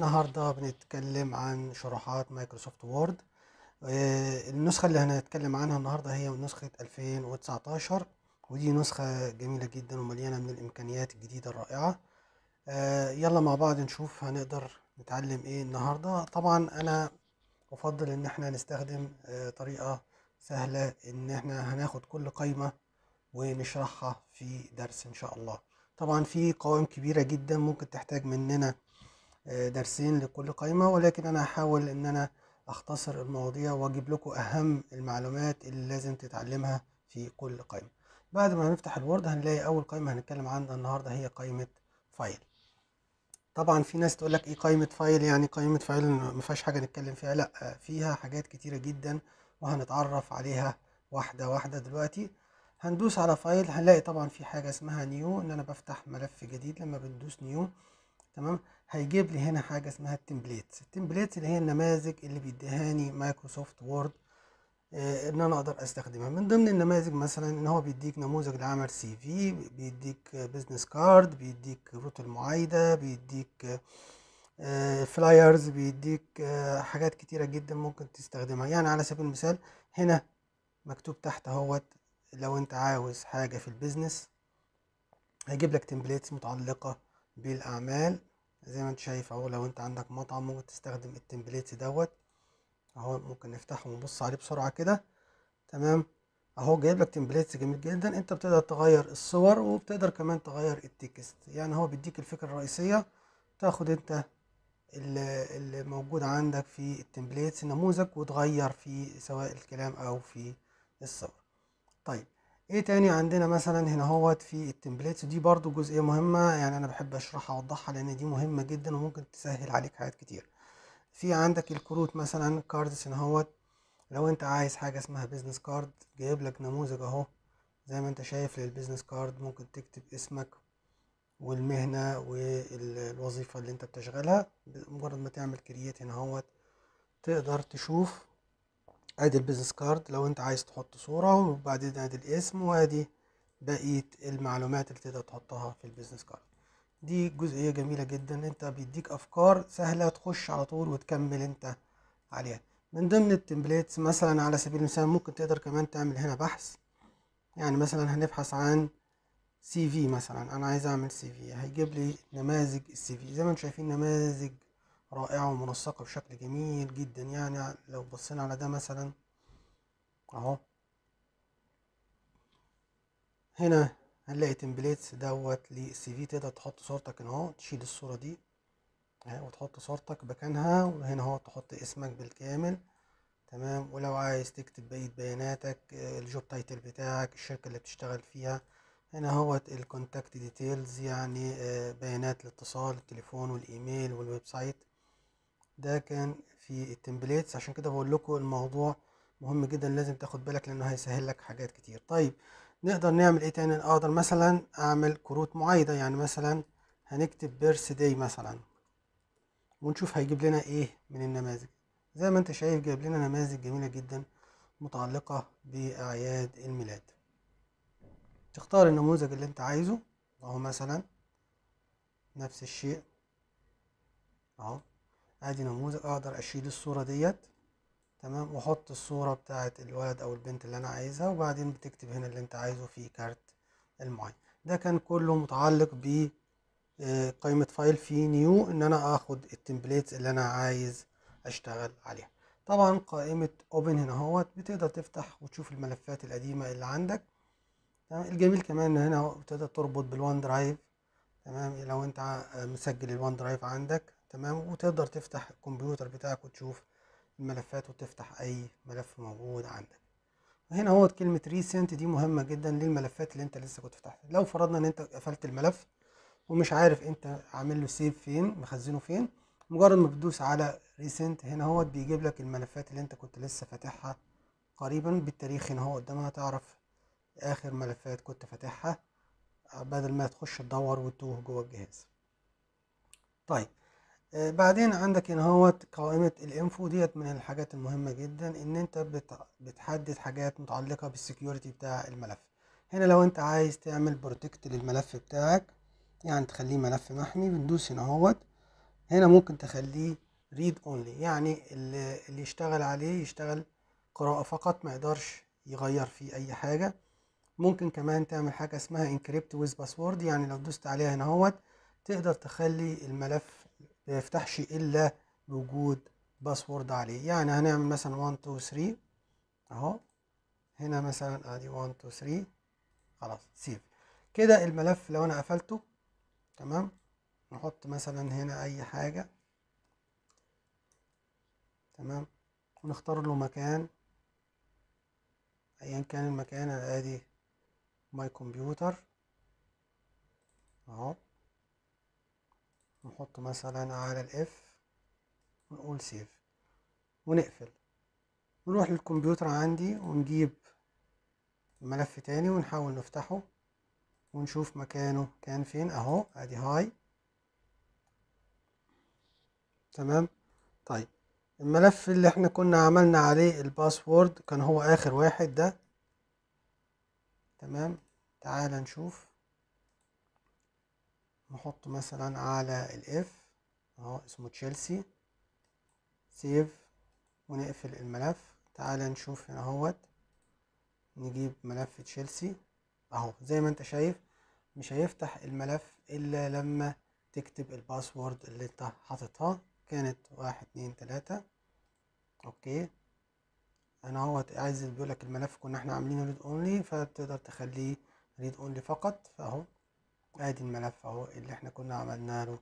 النهارده بنتكلم عن شروحات مايكروسوفت وورد آه، النسخة اللي هنتكلم عنها النهارده هي نسخة 2019 ودي نسخة جميلة جدا ومليانة من الإمكانيات الجديدة الرائعة آه، يلا مع بعض نشوف هنقدر نتعلم ايه النهارده طبعا أنا أفضل إن احنا نستخدم آه، طريقة سهلة إن احنا هناخد كل قايمة ونشرحها في درس إن شاء الله طبعا في قوائم كبيرة جدا ممكن تحتاج مننا درسين لكل قائمة ولكن أنا هحاول إن أنا أختصر المواضيع وأجيب لكم أهم المعلومات اللي لازم تتعلمها في كل قائمة بعد ما نفتح الوورد هنلاقي أول قائمة هنتكلم عنها النهاردة هي قائمة فايل طبعا في ناس تقول لك ايه قائمة فايل يعني قائمة فايل ما فيهاش حاجة نتكلم فيها لا فيها حاجات كتيرة جدا وهنتعرف عليها واحدة واحدة دلوقتي هندوس على فايل هنلاقي طبعا في حاجة اسمها نيو ان انا بفتح ملف جديد لما بندوس نيو تمام هيجيب لي هنا حاجه اسمها التمبليتس التمبليتس اللي هي النماذج اللي بيديهاني مايكروسوفت وورد آه، ان انا اقدر استخدمها من ضمن النماذج مثلا ان هو بيديك نموذج لعمل سي في بيديك بزنس كارد بيديك روت المعايده بيديك فلايرز آه، بيديك آه، حاجات كتيره جدا ممكن تستخدمها يعني على سبيل المثال هنا مكتوب تحت اهوت لو انت عاوز حاجه في البيزنس هيجيب لك تمبليتس متعلقه بالاعمال زي ما انت شايف اهو لو انت عندك مطعم ممكن تستخدم التمبليت دوت اهو ممكن نفتحه ونبص عليه بسرعه كده تمام اهو جايب لك تمبليتس جميل جدا انت بتقدر تغير الصور وبتقدر كمان تغير التكست يعني هو بيديك الفكره الرئيسيه تاخد انت اللي موجود عندك في التمبليتس نموذج وتغير فيه سواء الكلام او في الصور طيب ايه تاني عندنا مثلا هنا هوت في التمبليتس دي برضو جزئية مهمة يعني انا بحب اشرحها اوضحها لان دي مهمة جدا وممكن تسهل عليك حاجات كتير في عندك الكروت مثلا كاردز هنا هوت لو انت عايز حاجة اسمها بيزنس كارد جايب لك نموذج اهو زي ما انت شايف للبيزنس كارد ممكن تكتب اسمك والمهنة والوظيفة اللي انت بتشغلها مجرد ما تعمل كرييت هنا هوت تقدر تشوف ادي البيزنس كارد لو انت عايز تحط صورة وبعدين ادي الاسم وادي بقية المعلومات اللي تقدر تحطها في البيزنس كارد دي جزئية جميلة جدا انت بيديك افكار سهلة تخش على طول وتكمل انت عليها من ضمن التمبليتس مثلا على سبيل المثال ممكن تقدر كمان تعمل هنا بحث يعني مثلا هنبحث عن سي في مثلا انا عايز اعمل سي في هيجيب لي نماذج السي في زي ما انتم شايفين نماذج رائعة ومنسقة بشكل جميل جدا يعني لو بصينا على ده مثلا اهو هنا هنلاقي تمبليتس دوت للسي في تقدر تحط صورتك اهو تشيل الصورة دي وتحط صورتك مكانها وهنا اهو تحط اسمك بالكامل تمام ولو عايز تكتب بقية بياناتك آه، الجوب تايتل بتاعك الشركة اللي بتشتغل فيها هنا اهوت الكونتاكت ديتيلز يعني آه، بيانات الاتصال التليفون والايميل والويب سايت ده كان في التمبليتس عشان كده بقول لكم الموضوع مهم جدا لازم تاخد بالك لانه هيسهل لك حاجات كتير طيب نقدر نعمل ايه تاني اقدر مثلا اعمل كروت معايده يعني مثلا هنكتب بيرث داي مثلا ونشوف هيجيب لنا ايه من النماذج زي ما انت شايف جايب لنا نماذج جميله جدا متعلقه باعياد الميلاد تختار النموذج اللي انت عايزه اهو مثلا نفس الشيء اهو ادي نموذج اقدر اشيل الصورة ديت تمام واحط الصورة بتاعت الولد او البنت اللي انا عايزها وبعدين بتكتب هنا اللي انت عايزه في كارت المعين ده كان كله متعلق ب آه، قائمة فايل في نيو ان انا اخد التمبليتس اللي انا عايز اشتغل عليها طبعا قائمة اوبن هنا اهوت بتقدر تفتح وتشوف الملفات القديمة اللي عندك تمام الجميل كمان ان هنا بتقدر تربط بالوان درايف تمام لو انت مسجل الوان درايف عندك تمام وتقدر تفتح الكمبيوتر بتاعك وتشوف الملفات وتفتح اي ملف موجود عندك هنا هو كلمة ريسنت دي مهمة جدا للملفات اللي انت لسه كنت فتحتها لو فرضنا ان انت قفلت الملف ومش عارف انت عامل له سيف فين مخزنه فين مجرد ما بتدوس على ريسنت هنا هو بيجيب لك الملفات اللي انت كنت لسه فاتحها قريبا بالتاريخ هنا هو قدامها تعرف اخر ملفات كنت فاتحها بدل ما تخش تدور وتوه جوه الجهاز طيب بعدين عندك ان هو قائمة الانفو ديت من الحاجات المهمة جدا ان انت بتحدد حاجات متعلقة بالسكيورتي بتاع الملف هنا لو انت عايز تعمل بروتكت للملف بتاعك يعني تخليه ملف محمي بندوس هنا هوت هنا ممكن تخليه ريد اونلي يعني اللي يشتغل عليه يشتغل قراءة فقط ما يقدرش يغير فيه اي حاجة ممكن كمان تعمل حاجة اسمها انكريبت ويز باسورد يعني لو دوست عليها هنا هوت تقدر تخلي الملف ما يفتحش الا بوجود باسورد عليه يعني هنعمل مثلا 1 2 3 اهو هنا مثلا ادي 1 2 3 خلاص سيف كده الملف لو انا قفلته تمام نحط مثلا هنا اي حاجه تمام ونختار له مكان ايا كان المكان ادي ماي كمبيوتر اهو نحط مثلا على الاف ونقول سيف ونقفل نروح للكمبيوتر عندي ونجيب ملف تاني ونحاول نفتحه ونشوف مكانه كان فين اهو ادي هاي تمام طيب الملف اللي احنا كنا عملنا عليه الباسورد كان هو اخر واحد ده تمام تعال نشوف نحط مثلا على الاف اهو اسمه تشيلسي سيف ونقفل الملف تعال نشوف هنا اهوت نجيب ملف تشيلسي اهو زي ما انت شايف مش هيفتح الملف الا لما تكتب الباسورد اللي انت حاططها كانت واحد اتنين تلاتة اوكي انا اهوت عايز بيقولك الملف كنا احنا عاملينه ريد اونلي فتقدر تخليه ريد اونلي فقط فاهو ادي الملف اهو اللي احنا كنا عملنا له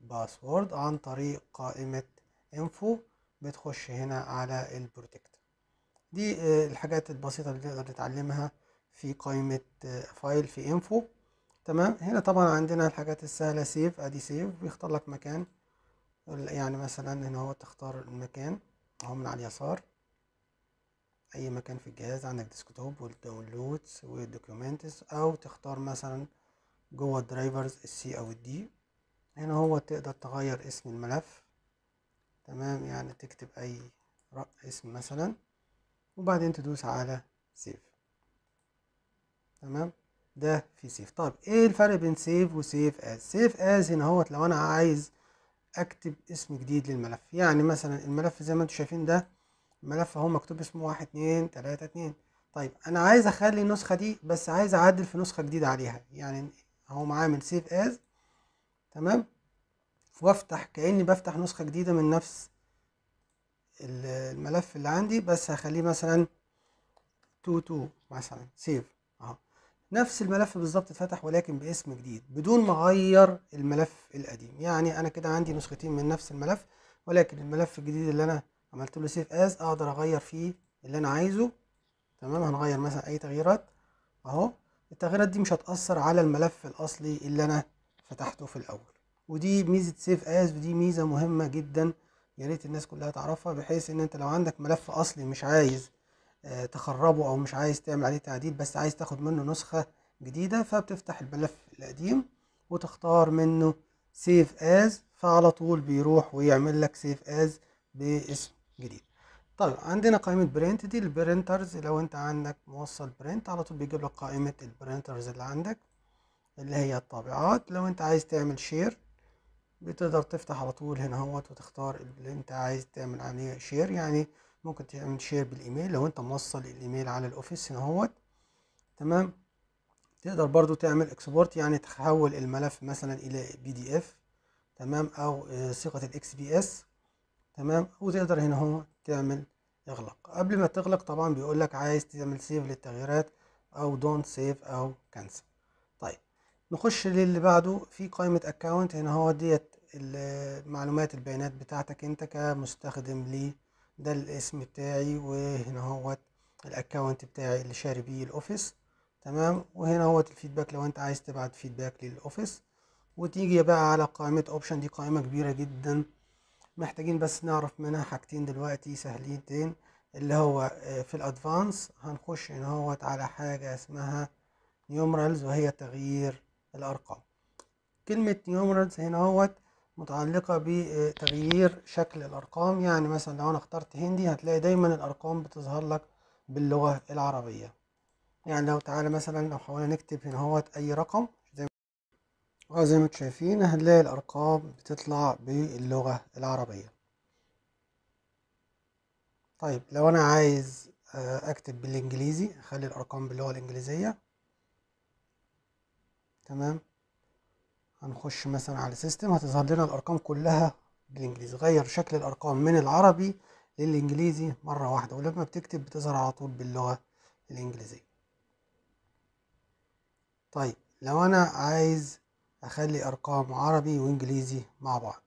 باسورد عن طريق قائمة انفو بتخش هنا على البروتكت دي آه، الحاجات البسيطة اللي تقدر تتعلمها في قائمة فايل آه، في انفو تمام هنا طبعا عندنا الحاجات السهلة سيف ادي سيف بيختار لك مكان يعني مثلا هنا هو تختار المكان اهو من على اليسار اي مكان في الجهاز عندك ديسكتوب والداونلودز والدوكيومنتس او تختار مثلا جوه الدرايفرز السي او الدي هنا هو تقدر تغير اسم الملف تمام يعني تكتب اي اسم مثلا وبعدين تدوس على سيف تمام ده في سيف طب ايه الفرق بين سيف وسيف از سيف از هنا هو لو انا عايز اكتب اسم جديد للملف يعني مثلا الملف زي ما انتم شايفين ده ملف اهو مكتوب اسمه واحد اتنين تلاتة اتنين طيب انا عايز اخلي النسخه دي بس عايز اعدل في نسخه جديده عليها يعني اهو معايا من سيف از تمام وافتح كاني بفتح نسخه جديده من نفس الملف اللي عندي بس هخليه مثلا تو تو مثلا سيف اهو نفس الملف بالظبط اتفتح ولكن باسم جديد بدون ما اغير الملف القديم يعني انا كده عندي نسختين من نفس الملف ولكن الملف الجديد اللي انا عملت له سيف از اقدر اغير فيه اللي انا عايزه تمام هنغير مثلا اي تغييرات اهو التغييرات دي مش هتأثر على الملف الأصلي اللي أنا فتحته في الأول ودي ميزة سيف آز ودي ميزة مهمة جدا يا ريت الناس كلها تعرفها بحيث إن أنت لو عندك ملف أصلي مش عايز آه، تخربه أو مش عايز تعمل عليه تعديل بس عايز تاخد منه نسخة جديدة فبتفتح الملف القديم وتختار منه سيف آز فعلى طول بيروح ويعمل لك سيف آز باسم جديد طيب عندنا قائمة برنت دي البرنترز لو انت عندك موصل برنت على طول بيجيب لك قائمة البرنترز اللي عندك اللي هي الطابعات لو انت عايز تعمل شير بتقدر تفتح على طول هنا اهوت وتختار اللي انت عايز تعمل عليه شير يعني ممكن تعمل شير بالايميل لو انت موصل الايميل على الاوفيس هنا اهوت تمام تقدر برضو تعمل اكسبورت يعني تحول الملف مثلا الى بي دي اف تمام او صيغة الاكس بي اس تمام وتقدر هنا هو تعمل اغلق قبل ما تغلق طبعا بيقول لك عايز تعمل سيف للتغييرات او دونت سيف او كنسل طيب نخش للي بعده في قائمه اكونت هنا هو ديت معلومات البيانات بتاعتك انت كمستخدم لي ده الاسم بتاعي وهنا هو الاكونت بتاعي اللي شاري بيه الاوفيس تمام وهنا هو الفيدباك لو انت عايز تبعت فيدباك للاوفيس وتيجي بقى على قائمه اوبشن دي قائمه كبيره جدا محتاجين بس نعرف منها حاجتين دلوقتي سهلتين اللي هو آه، في الادفانس هنخش ان هو على حاجة اسمها نيومرالز وهي تغيير الارقام كلمة نيومرالز هنا هو متعلقة بتغيير آه، شكل الارقام يعني مثلا لو انا اخترت هندي هتلاقي دايما الارقام بتظهر لك باللغة العربية يعني لو تعالى مثلا لو حاولنا نكتب هنا هو اي رقم اه زي ما انتم شايفين هنلاقي الارقام بتطلع باللغة العربية طيب لو انا عايز آه، اكتب بالانجليزي اخلي الارقام باللغة الانجليزية تمام هنخش مثلا على سيستم هتظهر لنا الارقام كلها بالانجليزي غير شكل الارقام من العربي للانجليزي مرة واحدة ولما بتكتب بتظهر على طول باللغة الانجليزية طيب لو انا عايز أخلي ارقام عربي وانجليزي مع بعض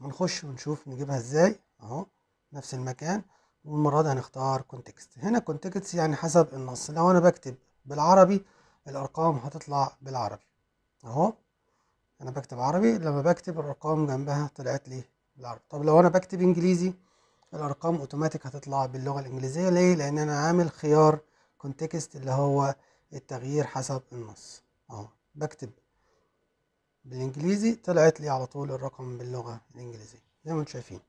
هنخش ونشوف نجيبها ازاي اهو نفس المكان والمره دي هنختار كونتكست هنا كونتكست يعني حسب النص لو انا بكتب بالعربي الارقام هتطلع بالعربي اهو انا بكتب عربي لما بكتب الارقام جنبها طلعت لي بالعربي طب لو انا بكتب انجليزي الارقام اوتوماتيك هتطلع باللغه الانجليزيه ليه لان انا عامل خيار كونتكست اللي هو التغيير حسب النص اهو بكتب بالانجليزي طلعت لي على طول الرقم باللغه الانجليزيه زي ما انتم شايفين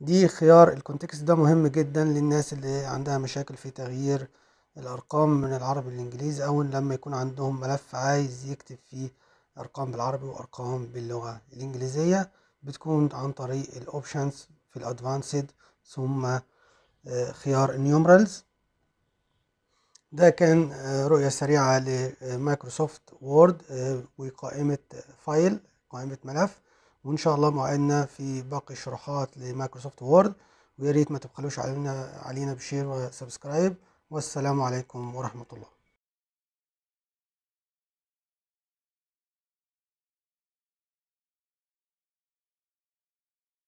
دي خيار الكونتكست ده مهم جدا للناس اللي عندها مشاكل في تغيير الارقام من العربي للانجليزي او لما يكون عندهم ملف عايز يكتب فيه ارقام بالعربي وارقام باللغه الانجليزيه بتكون عن طريق الاوبشنز في الادفانسد ثم آه، خيار النيومرالز ده كان آه، رؤية سريعة لمايكروسوفت وورد آه، وقائمة فايل قائمة ملف وإن شاء الله موعدنا في باقي الشروحات لمايكروسوفت وورد ويا ريت ما تبخلوش علينا علينا بشير وسبسكرايب والسلام عليكم ورحمة الله